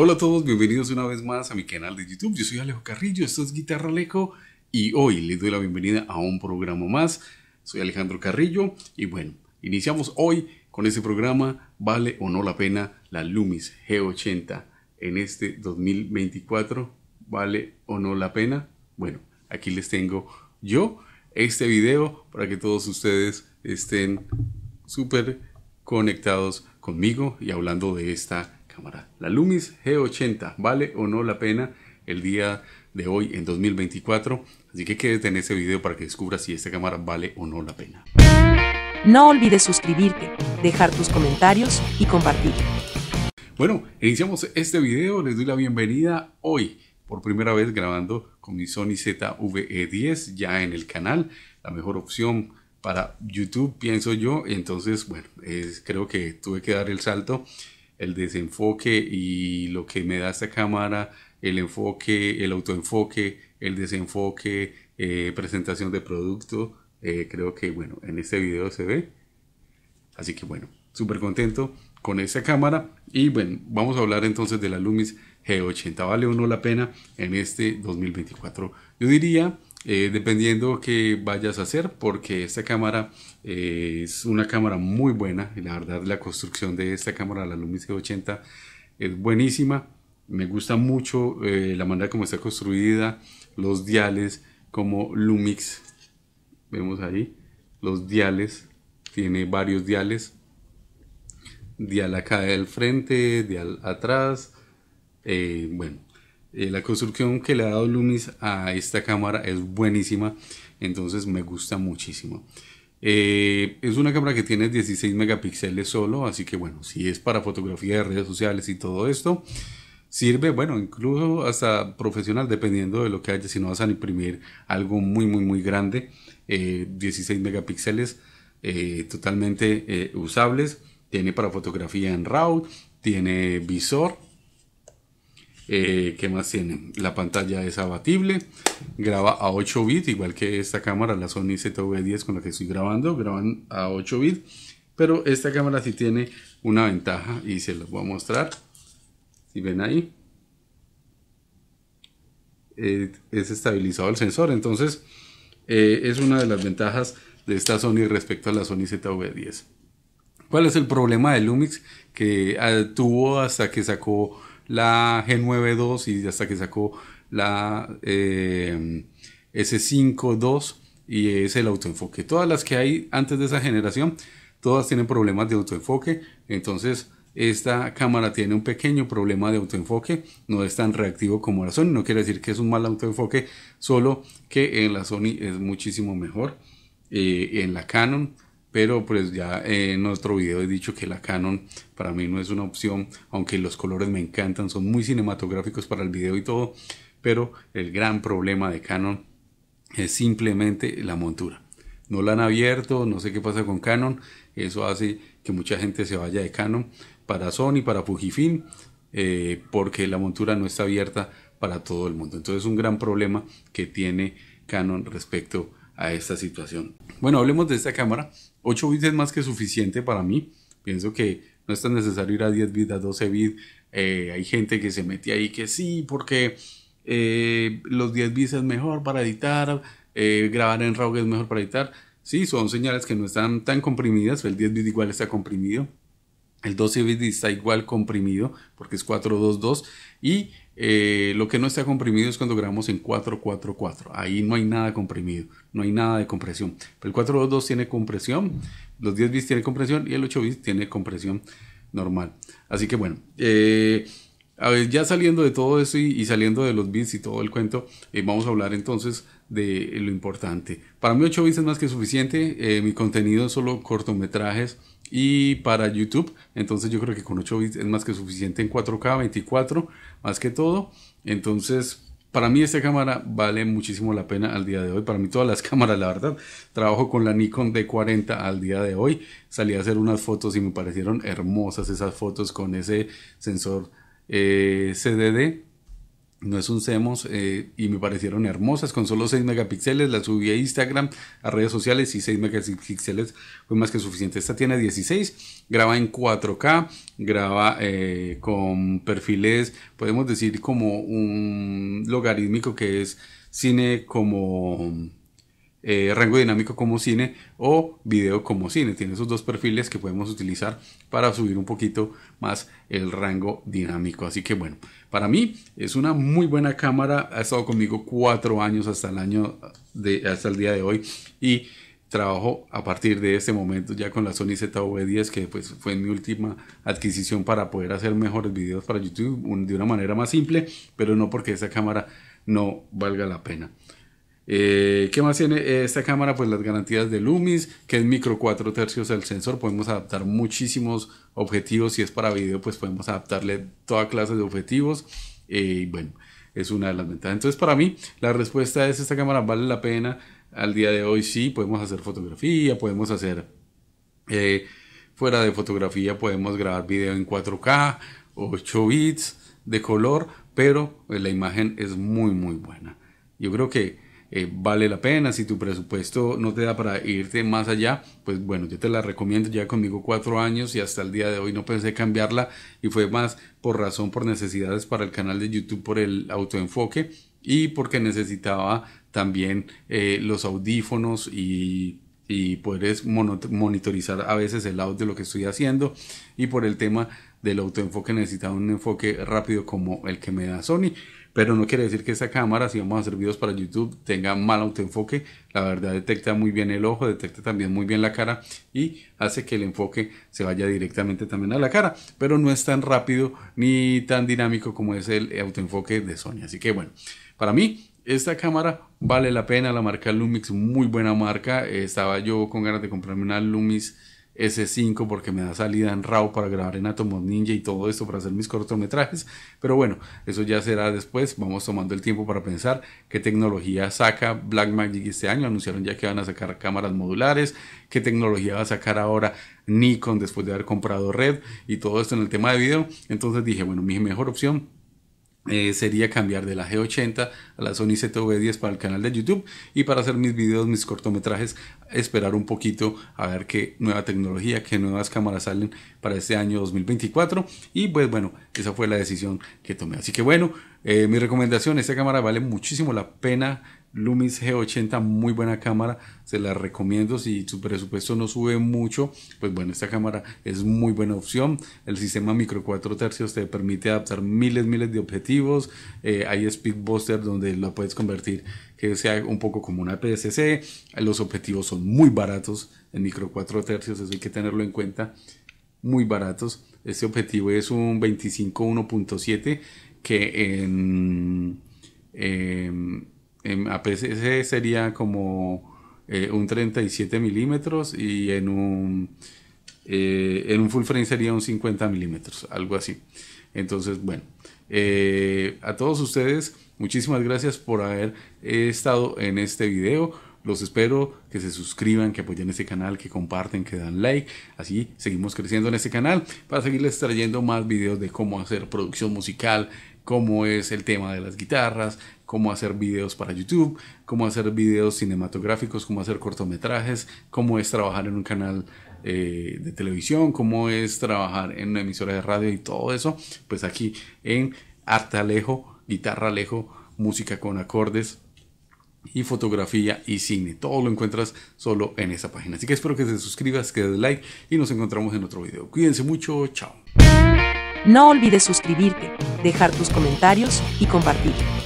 Hola a todos, bienvenidos una vez más a mi canal de YouTube. Yo soy Alejo Carrillo, esto es Guitarra Alejo y hoy les doy la bienvenida a un programa más. Soy Alejandro Carrillo y bueno, iniciamos hoy con este programa Vale o no la pena la Lumis G80 en este 2024. ¿Vale o no la pena? Bueno, aquí les tengo yo este video para que todos ustedes estén súper conectados conmigo y hablando de esta la Lumis G80, ¿vale o no la pena el día de hoy en 2024? Así que quédate en ese video para que descubras si esta cámara vale o no la pena. No olvides suscribirte, dejar tus comentarios y compartir. Bueno, iniciamos este video, les doy la bienvenida hoy por primera vez grabando con mi Sony ZVE10 ya en el canal, la mejor opción para YouTube, pienso yo. Entonces, bueno, creo que tuve que dar el salto el desenfoque y lo que me da esta cámara, el enfoque, el autoenfoque, el desenfoque, eh, presentación de producto. Eh, creo que bueno, en este video se ve. Así que bueno, súper contento con esta cámara. Y bueno, vamos a hablar entonces de la Lumis G80. ¿Vale o no la pena en este 2024? Yo diría eh, dependiendo que vayas a hacer porque esta cámara eh, es una cámara muy buena y la verdad la construcción de esta cámara la Lumix G80 es buenísima me gusta mucho eh, la manera como está construida los diales como Lumix vemos ahí los diales tiene varios diales dial acá del frente dial atrás bueno eh, la construcción que le ha dado Lumis a esta cámara es buenísima, entonces me gusta muchísimo. Eh, es una cámara que tiene 16 megapíxeles solo, así que bueno, si es para fotografía de redes sociales y todo esto, sirve, bueno, incluso hasta profesional, dependiendo de lo que haya, si no vas a imprimir algo muy, muy, muy grande, 16 eh, megapíxeles totalmente usables, tiene para fotografía en RAW, tiene visor, eh, ¿Qué más tiene? La pantalla es abatible, graba a 8 bits, igual que esta cámara, la Sony ZV10 con la que estoy grabando, graban a 8 bits. Pero esta cámara sí tiene una ventaja y se los voy a mostrar. Si ven ahí, eh, es estabilizado el sensor. Entonces, eh, es una de las ventajas de esta Sony respecto a la Sony ZV10. ¿Cuál es el problema del Lumix que ah, tuvo hasta que sacó la G92 y hasta que sacó la eh, s S52 y es el autoenfoque. Todas las que hay antes de esa generación, todas tienen problemas de autoenfoque, entonces esta cámara tiene un pequeño problema de autoenfoque, no es tan reactivo como la Sony, no quiere decir que es un mal autoenfoque, solo que en la Sony es muchísimo mejor. Eh, en la Canon pero pues ya eh, en otro video he dicho que la Canon para mí no es una opción, aunque los colores me encantan, son muy cinematográficos para el video y todo, pero el gran problema de Canon es simplemente la montura. No la han abierto, no sé qué pasa con Canon, eso hace que mucha gente se vaya de Canon para Sony, para Fujifilm, eh, porque la montura no está abierta para todo el mundo. Entonces es un gran problema que tiene Canon respecto a esta situación. Bueno, hablemos de esta cámara. 8 bits es más que suficiente para mí. Pienso que no es tan necesario ir a 10 bits, a 12 bits. Eh, hay gente que se mete ahí que sí, porque eh, los 10 bits es mejor para editar, eh, grabar en RAW es mejor para editar. si son señales que no están tan comprimidas, el 10 bit igual está comprimido, el 12 bit está igual comprimido porque es 422 y eh, lo que no está comprimido es cuando grabamos en 444. Ahí no hay nada comprimido, no hay nada de compresión. Pero el 422 tiene compresión, los 10 bits tienen compresión y el 8 bits tiene compresión normal. Así que bueno, eh, a ver, ya saliendo de todo eso y, saliendo de los bits y todo el cuento, eh, vamos a hablar entonces de lo importante. Para mí 8 bits es más que suficiente, mi contenido es solo cortometrajes y para YouTube. Entonces yo creo que con 8 bits es más que suficiente en 4K, 24, más que todo. Entonces, para mí esta cámara vale muchísimo la pena al día de hoy. Para mí todas las cámaras, la verdad. Trabajo con la Nikon D40 al día de hoy. Salí a hacer unas fotos y me parecieron hermosas esas fotos con ese sensor eh, CDD no es un CEMOS eh, y me parecieron hermosas con solo 6 megapíxeles, las subí a Instagram, a redes sociales y 6 megapíxeles fue más que suficiente. Esta tiene 16, graba en 4K, graba eh, con perfiles, podemos decir como un logarítmico que es cine como eh, rango dinámico como cine o video como cine. Tiene esos dos perfiles que podemos utilizar para subir un poquito más el rango dinámico. Así que bueno, para mí es una muy buena cámara. Ha estado conmigo cuatro años hasta el año hasta el día de hoy y trabajo a partir de este momento ya con la Sony ZV10 que pues fue mi última adquisición para poder hacer mejores videos para YouTube de una manera más simple, pero no porque esa cámara no valga la pena. Eh, ¿Qué más tiene eh, esta cámara? Pues las garantías de Lumis, que es micro 4 tercios el sensor. Podemos adaptar muchísimos objetivos. Si es para video, pues podemos adaptarle toda clase de objetivos. Eh, y bueno, es una de las ventajas. Entonces, para mí, la respuesta es: esta cámara vale la pena. Al día de hoy, sí, podemos hacer fotografía, podemos hacer. fuera de fotografía, podemos grabar video en 4K, 8 bits de color, pero la imagen es muy, muy buena. Yo creo que eh, vale la pena, si tu presupuesto no te da para irte más allá, pues bueno, yo te la recomiendo, ya conmigo cuatro años y hasta el día de hoy no pensé cambiarla y fue más por razón, por necesidades para el canal de YouTube, por el autoenfoque y porque necesitaba también eh, los audífonos y y poder monitorizar a veces el audio de lo que estoy haciendo y por el tema del autoenfoque necesita un enfoque rápido como el que me da Sony. Pero no quiere decir que esta cámara, si vamos a hacer videos para YouTube, tenga mal autoenfoque. La verdad detecta muy bien el ojo, detecta también muy bien la cara y hace que el enfoque se vaya directamente también a la cara. Pero no es tan rápido ni tan dinámico como es el autoenfoque de Sony. Así que bueno, para mí esta cámara vale la pena, la marca Lumix, muy buena marca. Estaba yo con ganas de comprarme una Lumix S5 porque me da salida en RAW para grabar en Atomos Ninja y todo esto para hacer mis cortometrajes. Pero bueno, eso ya será después. Vamos tomando el tiempo para pensar qué tecnología saca Blackmagic este año. Anunciaron ya que van a sacar cámaras modulares, qué tecnología va a sacar ahora Nikon después de haber comprado Red y todo esto en el tema de video. Entonces dije, bueno, mi mejor opción eh, sería cambiar de la G80 a la Sony ZV10 para el canal de YouTube y para hacer mis videos, mis cortometrajes, esperar un poquito a ver qué nueva tecnología, qué nuevas cámaras salen para este año 2024 y pues bueno, esa fue la decisión que tomé. Así que bueno, eh, mi recomendación, esta cámara vale muchísimo la pena Lumix G80, muy buena cámara, se la recomiendo si su presupuesto no sube mucho, pues bueno, esta cámara es muy buena opción. El sistema micro 4 tercios te permite adaptar miles, miles de objetivos. Eh, hay Speed Buster donde la puedes convertir que sea un poco como una PSC. Los objetivos son muy baratos en micro 4 tercios, eso hay que tenerlo en cuenta. Muy baratos. Este objetivo es un 25 1.7 que en... Em, en em, aps sería como eh, un 37 milímetros y en un, eh, en un full frame sería un 50 milímetros, algo así. Entonces, bueno, eh, a todos ustedes, muchísimas gracias por haber estado en este video. Los espero que se suscriban, que apoyen este canal, que comparten, que dan like. Así seguimos creciendo en este canal para seguirles trayendo más videos de cómo hacer producción musical, cómo es el tema de las guitarras, cómo hacer videos para YouTube, cómo hacer videos cinematográficos, cómo hacer cortometrajes, cómo es trabajar en un canal eh, de televisión, cómo es trabajar en una emisora de radio y todo eso, pues aquí en Arte Alejo, Guitarra Alejo, Música con Acordes y fotografía y cine. Todo lo encuentras solo en esa página. Así que espero que te suscribas, que des like y nos encontramos en otro video. Cuídense mucho, chao. No olvides suscribirte, dejar tus comentarios y compartir.